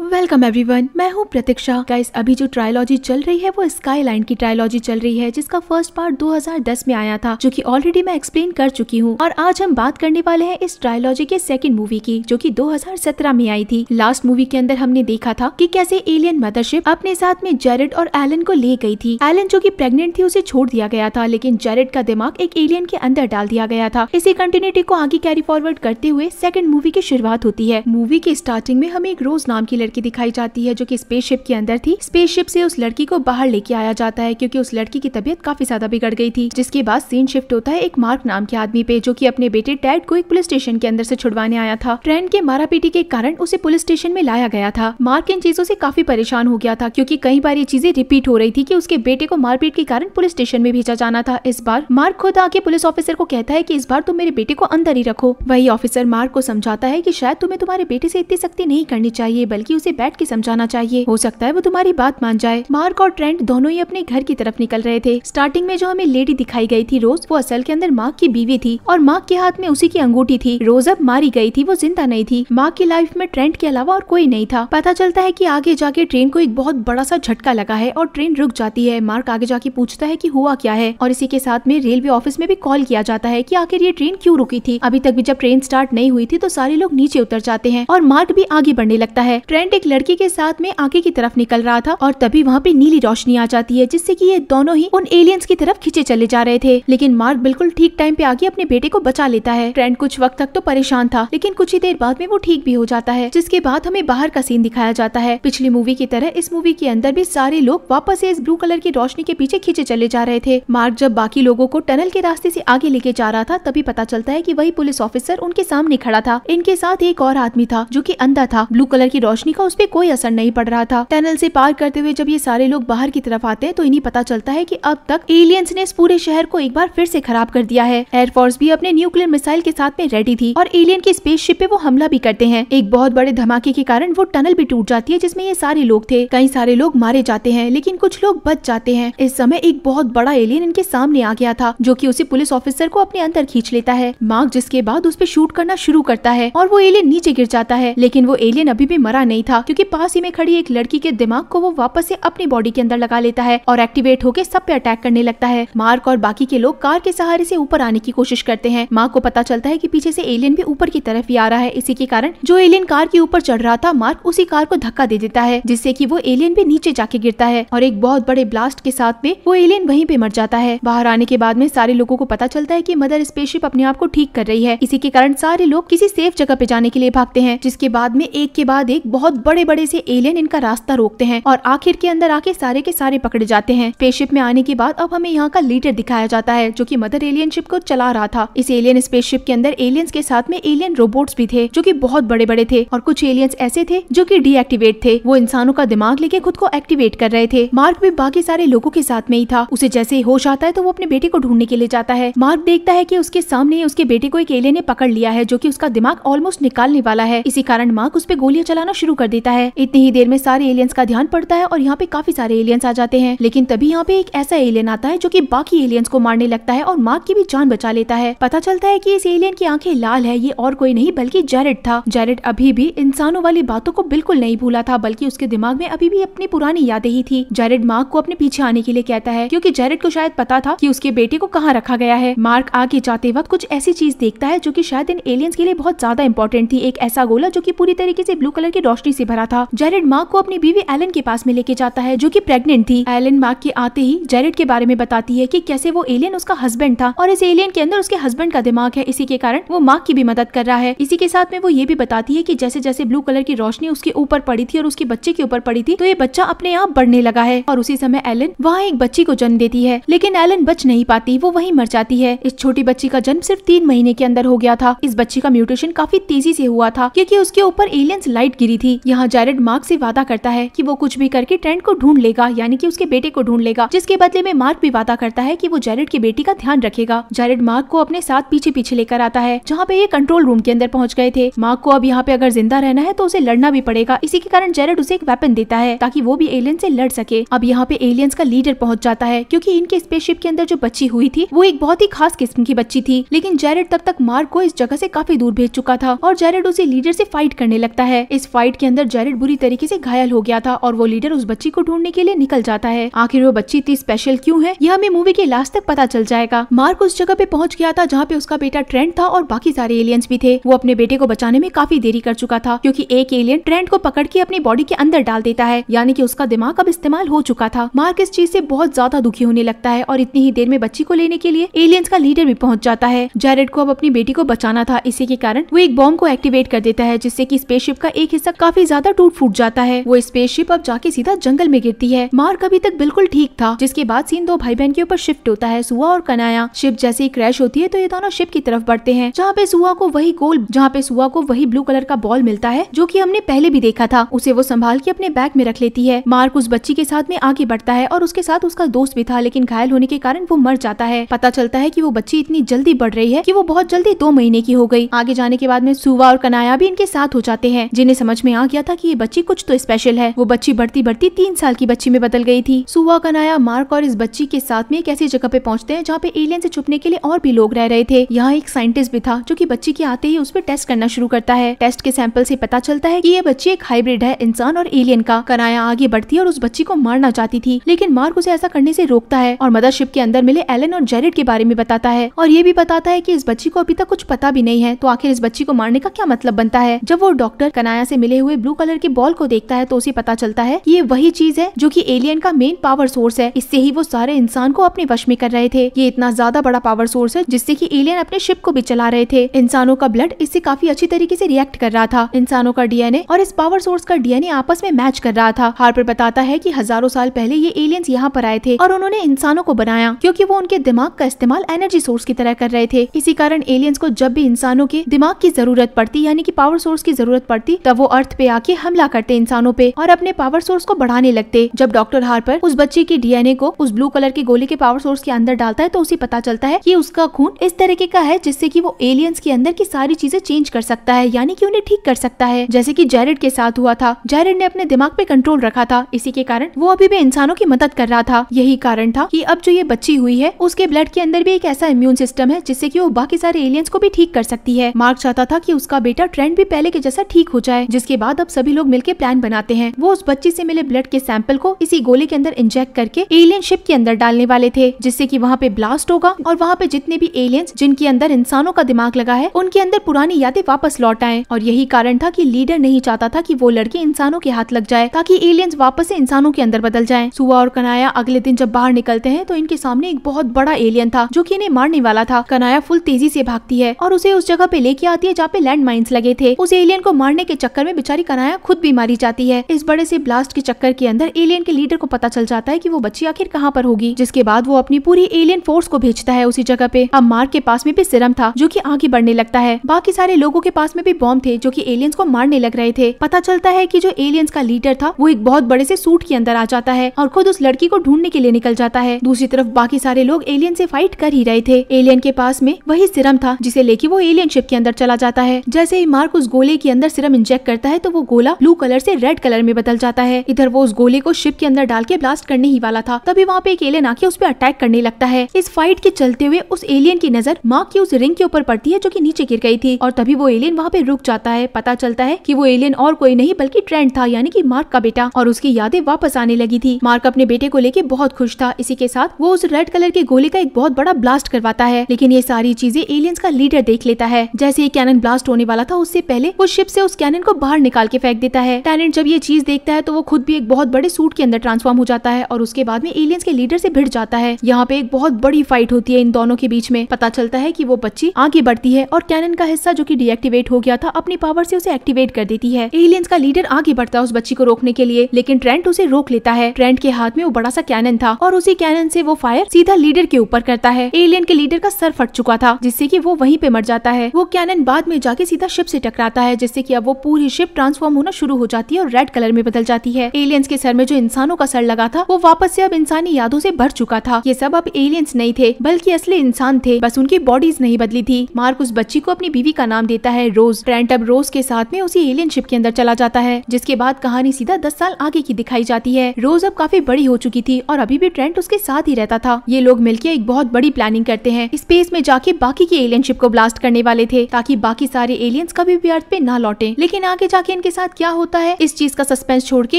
welcome everyone मैं हूं प्रतीक्षा guys अभी जो ट्रायोलॉजी चल रही है वो स्काई लाइन की ट्रायोलॉजी चल रही है जिसका फर्स्ट पार्ट 2010 में आया था जो कि ऑलरेडी मैं एक्सप्लेन कर चुकी हूं और आज हम बात करने वाले हैं इस ट्रायोलॉजी के सेकंड मूवी की जो कि 2017 में आई थी लास्ट मूवी के अंदर हमने देखा था की कैसे एलियन मदरशिप अपने साथ में जेरेड और एलन को ले गई थी एलन जो की प्रेगनेंट थी उसे छोड़ दिया गया था लेकिन जेरेड का दिमाग एक एलियन के अंदर डाल दिया गया था इसी कंटिन्यूटी को आगे कैरी फॉरवर्ड करते हुए सेकंड मूवी की शुरुआत होती है मूवी के स्टार्टिंग में हमें एक रोज नाम की लड़की दिखाई जाती है जो कि स्पेसशिप के अंदर थी स्पेसशिप से उस लड़की को बाहर लेके आया जाता है क्योंकि उस लड़की की तबीयत काफी ज्यादा बिगड़ गई थी जिसके बाद सीन शिफ्ट होता है एक मार्क नाम के आदमी पे जो की अपने बेटे टैड को एक पुलिस स्टेशन के अंदर से छुड़वाने आया था ट्रेन के मारा पीटी के कारण उसे पुलिस स्टेशन में लाया गया था मार्क इन चीजों से काफी परेशान हो गया था क्योंकि कई बार ये चीजें रिपीट हो रही थी कि उसके बेटे को मारपीट के कारण पुलिस स्टेशन में भेजा जाना था इस बार मार्क खुद आके पुलिस ऑफिसर को कहता है की इस बार तुम मेरे बेटे को अंदर ही रखो वही ऑफिसर मार्क को समझाता है की शायद तुम्हें तुम्हारे बेटे ऐसी इतनी सख्ती नहीं करनी चाहिए बल्कि उसे बैठ के समझाना चाहिए हो सकता है वो तुम्हारी बात मान जाए मार्क और ट्रेंट दोनों ही अपने घर की तरफ निकल रहे थे स्टार्टिंग में जो हमें लेडी दिखाई गई थी रोज वो असल के अंदर मार्क की बीवी थी और मार्क के हाथ में उसी की अंगूठी थी रोज अब मारी गई थी वो जिंदा नहीं थी मार्क की लाइफ में ट्रेंट के अलावा और कोई नहीं था पता चलता है की आगे जाके ट्रेन को एक बहुत बड़ा सा झटका लगा है और ट्रेन रुक जाती है मार्क आगे जाके पूछता है की हुआ क्या है और इसी के साथ में रेलवे ऑफिस में भी कॉल किया जाता है की आखिर ये ट्रेन क्यूँ रुकी थी अभी तक भी जब ट्रेन स्टार्ट नहीं हुई थी तो सारे लोग नीचे उतर जाते हैं और मार्क भी आगे बढ़ने लगता है ट्रेंट एक लड़की के साथ में आगे की तरफ निकल रहा था और तभी वहाँ पे नीली रोशनी आ जाती है जिससे की ये दोनों ही उन एलियंस की तरफ खींचे चले जा रहे थे लेकिन मार्क बिल्कुल ठीक टाइम पे आगे अपने बेटे को बचा लेता है ट्रेंट कुछ वक्त तक तो परेशान था लेकिन कुछ ही देर बाद में वो ठीक भी हो जाता है जिसके बाद हमें बाहर का सीन दिखाया जाता है पिछली मूवी की तरह इस मूवी के अंदर भी सारे लोग वापस इस ब्लू कलर की रोशनी के पीछे खींचे चले जा रहे थे मार्क जब बाकी लोगों को टनल के रास्ते से आगे लेके जा रहा था तभी पता चलता है कि वही पुलिस ऑफिसर उनके सामने खड़ा था इनके साथ एक और आदमी था जो कि अंधा था ब्लू कलर की रोशनी रोशनी का उस पर कोई असर नहीं पड़ रहा था टनल से पार करते हुए जब ये सारे लोग बाहर की तरफ आते हैं तो इन्हें पता चलता है कि अब तक एलियंस ने इस पूरे शहर को एक बार फिर से खराब कर दिया है एयरफोर्स भी अपने न्यूक्लियर मिसाइल के साथ में रेडी थी और एलियन की स्पेसशिप पे वो हमला भी करते हैं एक बहुत बड़े धमाके के कारण वो टनल भी टूट जाती है जिसमे ये सारे लोग थे कई सारे लोग मारे जाते हैं लेकिन कुछ लोग बच जाते हैं इस समय एक बहुत बड़ा एलियन इनके सामने आ गया था जो की उसे पुलिस ऑफिसर को अपने अंदर खींच लेता है मार्ग जिसके बाद उस पर शूट करना शुरू करता है और वो एलियन नीचे गिर जाता है लेकिन वो एलियन अभी भी मरा नहीं नहीं था क्योंकि पास ही में खड़ी एक लड़की के दिमाग को वो वापस से अपनी बॉडी के अंदर लगा लेता है और एक्टिवेट होकर सब पे अटैक करने लगता है मार्क और बाकी के लोग कार के सहारे से ऊपर आने की कोशिश करते हैं मार्क को पता चलता है कि पीछे से एलियन भी ऊपर की तरफ ही आ रहा है इसी के कारण जो एलियन कार के ऊपर चढ़ रहा था मार्क उसी कार को धक्का दे देता है जिससे की वो एलियन भी नीचे जाके गिरता है और एक बहुत बड़े ब्लास्ट के साथ में वो एलियन वही पे मर जाता है बाहर आने के बाद में सारे लोगों को पता चलता है की मदर स्पेसशिप अपने आप को ठीक कर रही है इसी के कारण सारे लोग किसी सेफ जगह पे जाने के लिए भागते हैं जिसके बाद में एक के बाद एक बहुत बहुत बड़े बड़े से एलियन इनका रास्ता रोकते हैं और आखिर के अंदर आके सारे के सारे पकड़े जाते हैं स्पेसशिप में आने के बाद अब हमें यहाँ का लीडर दिखाया जाता है जो की मदर एलियन शिप को चला रहा था इस एलियन स्पेसशिप के अंदर एलियंस के साथ में एलियन रोबोट्स भी थे जो की बहुत बड़े बड़े थे और कुछ एलियंस ऐसे थे जो की डीएक्टिवेट थे वो इंसानों का दिमाग लेके खुद को एक्टिवेट कर रहे थे मार्क भी बाकी सारे लोगों के साथ में ही था उसे जैसे ही होश आता है तो वो अपने बेटे को ढूंढने के लिए जाता है मार्क देखता है कि उसके सामने उसके बेटे को एक एलियन ने पकड़ लिया है जो कि उसका दिमाग ऑलमोस्ट निकालने वाला है इसी कारण मार्क उस पर गोलियां चलाना शुरू कर देता है इतनी ही देर में सारे एलियंस का ध्यान पड़ता है और यहाँ पे काफी सारे एलियंस आ जाते हैं लेकिन तभी यहाँ पे एक ऐसा एलियन आता है जो की बाकी एलियंस को मारने लगता है और मार्क की भी जान बचा लेता है पता चलता है की इस एलियन की आंखें लाल है ये और कोई नहीं बल्कि जैरेड था जैरेड अभी भी इंसानों वाली बातों को बिल्कुल नहीं भूला था बल्कि उसके दिमाग में अभी भी अपनी पुरानी यादें ही थी जैरेड मार्क को अपने पीछे आने के लिए कहता है क्योंकि जैरेड को शायद पता था कि उसके बेटे को कहाँ रखा गया है मार्क आगे जाते वक्त कुछ ऐसी चीज देखता है जो कि शायद इन एलियंस के लिए बहुत ज्यादा इंपॉर्टेंट थी एक ऐसा गोला जो कि पूरी तरीके से ब्लू कलर की रोशनी रोशनी से भरा था जेरेड मार्क को अपनी बीवी एलन के पास में लेके जाता है जो की प्रेगनेंट थी एलन मार्क के आते ही जेरेड के बारे में बताती है की कैसे वो एलियन उसका हस्बैंड था और इस एलियन के अंदर उसके हस्बैंड का दिमाग है इसी के कारण वो मार्क की भी मदद कर रहा है इसी के साथ में वो ये भी बताती है की जैसे जैसे ब्लू कलर की रोशनी उसके ऊपर पड़ी थी और उसके बच्चे के ऊपर पड़ी थी तो ये बच्चा अपने आप बढ़ने लगा है और उसी समय एलन वहाँ एक बच्ची को जन्म देती है लेकिन एलन बच नहीं पाती वो वही मर जाती है इस छोटी बच्ची का जन्म सिर्फ तीन महीने के अंदर हो गया था इस बच्ची का म्यूटेशन काफी तेजी से हुआ था क्योंकि उसके ऊपर एलियंस लाइट गिरी थी यहाँ जारेड मार्क से वादा करता है कि वो कुछ भी करके ट्रेंड को ढूंढ लेगा यानी कि उसके बेटे को ढूंढ लेगा जिसके बदले में मार्क भी वादा करता है कि वो जारेड की बेटी का ध्यान रखेगा जारेड मार्क को अपने साथ पीछे पीछे लेकर आता है जहाँ पे ये कंट्रोल रूम के अंदर पहुँच गए थे मार्क को अब यहाँ पे अगर जिंदा रहना है तो उसे लड़ना भी पड़ेगा इसी के कारण जेरेड उसे एक वेपन देता है ताकि वो भी एलियन से लड़ सके अब यहाँ पे एलियंस का लीडर पहुँच जाता है क्योंकि इनके स्पेसशिप के अंदर जो बच्ची हुई थी वो एक बहुत ही खास किस्म की बच्ची थी लेकिन जेरेड तब तक मार्क को इस जगह ऐसी काफी दूर भेज चुका था और जेरेड उसे लीडर ऐसी फाइट करने लगता है इस फाइट के अंदर जेरिड बुरी तरीके से घायल हो गया था और वो लीडर उस बच्ची को ढूंढने के लिए निकल जाता है आखिर वो बच्ची इतनी स्पेशल क्यूँ है यह हमें मूवी के लास्ट तक पता चल जाएगा मार्क उस जगह पे पहुंच गया था जहाँ पे उसका बेटा ट्रेंड था और बाकी सारे एलियंस भी थे वो अपने बेटे को बचाने में काफी देरी कर चुका था क्योंकि एक एलियन ट्रेंड को पकड़ के अपनी बॉडी के अंदर डाल देता है यानी कि उसका दिमाग अब इस्तेमाल हो चुका था मार्क इस चीज से बहुत ज्यादा दुखी होने लगता है और इतनी ही देर में बच्ची को लेने के लिए एलियंस का लीडर भी पहुंच जाता है जेरेड को अब अपनी बेटी को बचाना था इसी के कारण वो एक बॉम्ब को एक्टिवेट कर देता है जिससे की स्पेसशिप का एक हिस्सा काफी ज्यादा टूट फूट जाता है वो स्पेसशिप अब जाके सीधा जंगल में गिरती है मार्क अभी तक बिल्कुल ठीक था जिसके बाद सीन दो भाई बहन के ऊपर शिफ्ट होता है सुहा और कनाया शिप जैसे ही क्रैश होती है तो ये दोनों शिप की तरफ बढ़ते हैं जहाँ पे सुहा को वही गोल जहाँ पे सुहा को वही ब्लू कलर का बॉल मिलता है जो की हमने पहले भी देखा था उसे वो संभाल के अपने बैग में रख लेती है मार्क उस बच्ची के साथ में आगे बढ़ता है और उसके साथ उसका दोस्त भी था लेकिन घायल होने के कारण वो मर जाता है पता चलता है की वो बच्ची इतनी जल्दी बढ़ रही है की वो बहुत जल्दी दो महीने की हो गई आगे जाने के बाद में सुहा और कनाया भी इनके साथ हो जाते हैं जिन्हें समझ में आ गया था कि ये बच्ची कुछ तो स्पेशल है वो बच्ची बढ़ती बढ़ती तीन साल की बच्ची में बदल गई थी सुवा कनाया मार्क और इस बच्ची के साथ में एक ऐसी जगह पे पहुंचते हैं जहाँ पे एलियन से छुपने के लिए और भी लोग रह रहे थे यहाँ एक साइंटिस्ट भी था जो की बच्ची के आते ही उस पर टेस्ट करना शुरू करता है टेस्ट के सैंपल से पता चलता है की ये बच्ची एक हाइब्रिड है इंसान और एलियन का कनाया आगे बढ़ती है और उस बच्ची को मारना चाहती थी लेकिन मार्क उसे ऐसा करने से रोकता है और मदरशिप के अंदर मिले एलन और जेरिड के बारे में बताता है और ये भी बताता है कि इस बच्ची को अभी तक कुछ पता भी नहीं है तो आखिर इस बच्ची को मारने का क्या मतलब बनता है जब वो डॉक्टर कनाया से मिले हुए हुए ब्लू कलर के बॉल को देखता है तो उसे पता चलता है ये वही चीज है जो की एलियन का मेन पावर सोर्स है इससे ही वो सारे इंसान को अपने वश में कर रहे थे ये इतना ज्यादा बड़ा पावर सोर्स है जिससे की एलियन अपने शिप को भी चला रहे थे इंसानों का ब्लड इससे काफी अच्छी तरीके से रिएक्ट कर रहा था इंसानों का डीएनए और इस पावर सोर्स का डीएनए आपस में मैच कर रहा था हार्पर बताता है कि हजारों साल पहले ये एलियंस यहाँ पर आए थे और उन्होंने इंसानों को बनाया क्योंकि वो उनके दिमाग का इस्तेमाल एनर्जी सोर्स की तरह कर रहे थे इसी कारण एलियंस को जब भी इंसानों के दिमाग की जरूरत पड़ती यानी कि पावर सोर्स की जरूरत पड़ती तब वो अर्थ पे आके हमला करते इंसानों पे और अपने पावर सोर्स को बढ़ाने लगते जब डॉक्टर हार्पर उस बच्चे की डीएनए को उस ब्लू कलर के गोली के पावर सोर्स के अंदर डालता है तो उसे पता चलता है कि उसका खून इस तरीके का है जिससे कि वो एलियंस के अंदर की सारी चीजें चेंज कर सकता है यानी कि उन्हें ठीक कर सकता है जैसे कि जैरेड के साथ हुआ था जैरेड ने अपने दिमाग पे कंट्रोल रखा था इसी के कारण वो अभी भी इंसानों की मदद कर रहा था यही कारण था कि अब जो ये बच्ची हुई है उसके ब्लड के अंदर भी एक ऐसा इम्यून सिस्टम है जिससे की वो बाकी सारे एलियंस को भी ठीक कर सकती है मार्क चाहता था की उसका बेटा ट्रेंड भी पहले के जैसा ठीक हो जाए जिसके बाद बाद अब सभी लोग मिलकर प्लान बनाते हैं वो उस बच्ची से मिले ब्लड के सैंपल को इसी गोले के अंदर इंजेक्ट करके एलियन शिप के अंदर डालने वाले थे जिससे की वहाँ पे ब्लास्ट होगा और वहाँ पे जितने भी एलियंस जिनके अंदर इंसानों का दिमाग लगा है उनके अंदर पुरानी यादें वापस लौट आए और यही कारण था की लीडर नहीं चाहता था की वो लड़के इंसानों के हाथ लग जाए ताकि एलियंस वापस ऐसी इंसानों के अंदर बदल जाए सुबह और कनाया अगले दिन जब बाहर निकलते हैं तो इनके सामने एक बहुत बड़ा एलियन था जो की इन्हें मारने वाला था कनाया फुल तेजी ऐसी भागती है और उसे उस जगह पे लेके आती है जहाँ पे लैंड माइन्स लगे थे उस एलियन को मारने के चक्कर में बेचारे बेचारी कनाया खुद बीमारी जाती है इस बड़े से ब्लास्ट के चक्कर के अंदर एलियन के लीडर को पता चल जाता है की वो बच्ची आखिर कहाँ पर होगी जिसके बाद वो अपनी पूरी एलियन फोर्स को भेजता है उसी जगह पे अब मार्क के पास में भी सिरम था जो की आगे बढ़ने लगता है बाकी सारे लोगों के पास में भी बॉम्ब थे जो की एलियंस को मारने लग रहे थे पता चलता है की जो एलियंस का लीडर था वो एक बहुत बड़े से सूट के अंदर आ जाता है और खुद उस लड़की को ढूंढने के लिए निकल जाता है दूसरी तरफ बाकी सारे लोग एलियन से फाइट कर ही रहे थे एलियन के पास में वही सिरम था जिसे लेके वो एलियन शिप के अंदर चला जाता है जैसे ही मार्क उस गोले के अंदर सिरम इंजेक्ट करता है तो तो वो गोला ब्लू कलर से रेड कलर में बदल जाता है इधर वो उस गोले को शिप के अंदर डाल के ब्लास्ट करने ही वाला था तभी वहाँ पे एक एलियन आके उस पर अटैक करने लगता है इस फाइट के चलते हुए उस एलियन की नजर माँ की उस रिंग के ऊपर पड़ती है जो की नीचे गिर गई थी और तभी वो एलियन वहाँ पे रुक जाता है पता चलता है की वो एलियन और कोई नहीं बल्कि ट्रेंड था यानी की मार्क का बेटा और उसकी यादें वापस आने लगी थी मार्क अपने बेटे को लेके बहुत खुश था इसी के साथ वो उस रेड कलर के गोले का एक बहुत बड़ा ब्लास्ट करवाता है लेकिन ये सारी चीजें एलियंस का लीडर देख लेता है जैसे ये कैनन ब्लास्ट होने वाला था उससे पहले वो शिप से उस कैनन को बाहर निकाल निकाल के फेंक देता है टैलेंट जब ये चीज देखता है तो वो खुद भी एक बहुत बड़े सूट के अंदर ट्रांसफॉर्म हो जाता है और उसके बाद में एलियंस के लीडर से भिड़ जाता है यहाँ पे एक बहुत बड़ी फाइट होती है इन दोनों के बीच में पता चलता है की वो बच्ची आगे बढ़ती है और कैनन का हिस्सा जो की डीएक्टिवेट हो गया था अपनी पावर से उसे एक्टिवेट कर देती है एलियंस का लीडर आगे बढ़ता है उस बच्ची को रोकने के लिए लेकिन ट्रेंट उसे रोक लेता है ट्रेंट के हाथ में वो बड़ा सा कैनन था और उसी कैनन से वो फायर सीधा लीडर के ऊपर करता है एलियन के लीडर का सर फट चुका था जिससे की वो वहीं पे मर जाता है वो कैनन बाद में जाके सीधा शिप से टकराता है जिससे की अब वो पूरी शिप ट्रांस ट्रांसफॉर्म होना शुरू हो जाती है और रेड कलर में बदल जाती है एलियंस के सर में जो इंसानों का सर लगा था वो वापस से अब इंसानी यादों से भर चुका था ये सब अब एलियंस नहीं थे बल्कि असली इंसान थे बस उनकी बॉडीज नहीं बदली थी मार्क उस बच्ची को अपनी बीवी का नाम देता है रोज ट्रेंट अब रोज के साथ में उसी एलियन शिप के अंदर चला जाता है जिसके बाद कहानी सीधा दस साल आगे की दिखाई जाती है रोज अब काफी बड़ी हो चुकी थी और अभी भी ट्रेंट उसके साथ ही रहता था ये लोग मिलकर एक बहुत बड़ी प्लानिंग करते हैं स्पेस में जाके बाकी की एलियन शिप को ब्लास्ट करने वाले थे ताकि बाकी सारे एलियंस कभी भी अर्थ पे ना लौटे लेकिन आगे जाके आखिर इनके साथ क्या होता है इस चीज का सस्पेंस छोड़ के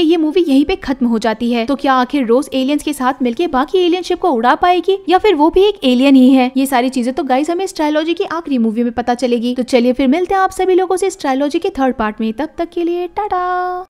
ये मूवी यही पे खत्म हो जाती है तो क्या आखिर रोज एलियंस के साथ मिलकर बाकी एलियन शिप को उड़ा पाएगी या फिर वो भी एक एलियन ही है ये सारी चीजें तो गाइस हमें स्ट्रायलॉजी की आखिरी मूवी में पता चलेगी तो चलिए फिर मिलते हैं आप सभी लोगों से स्ट्राइलॉजी के थर्ड पार्ट में तब तक के लिए टाटा